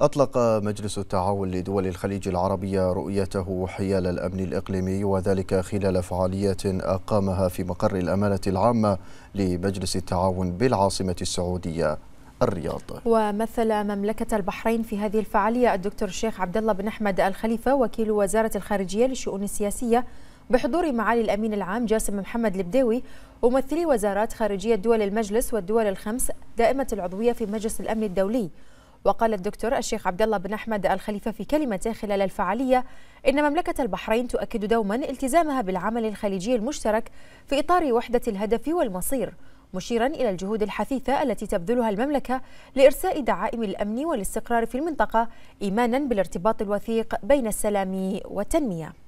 أطلق مجلس التعاون لدول الخليج العربية رؤيته حيال الأمن الإقليمي وذلك خلال فعالية أقامها في مقر الأمانة العامة لمجلس التعاون بالعاصمة السعودية الرياض ومثل مملكة البحرين في هذه الفعالية الدكتور الشيخ عبد الله بن أحمد الخليفة وكيل وزارة الخارجية للشؤون السياسية بحضور معالي الأمين العام جاسم محمد البداوي وممثلي وزارات خارجية دول المجلس والدول الخمس دائمة العضوية في مجلس الأمن الدولي وقال الدكتور الشيخ عبد الله بن احمد الخليفه في كلمته خلال الفعاليه ان مملكه البحرين تؤكد دوما التزامها بالعمل الخليجي المشترك في اطار وحده الهدف والمصير مشيرا إلى الجهود الحثيثة التي تبذلها المملكة لإرساء دعائم الأمن والاستقرار في المنطقة إيمانا بالارتباط الوثيق بين السلام والتنمية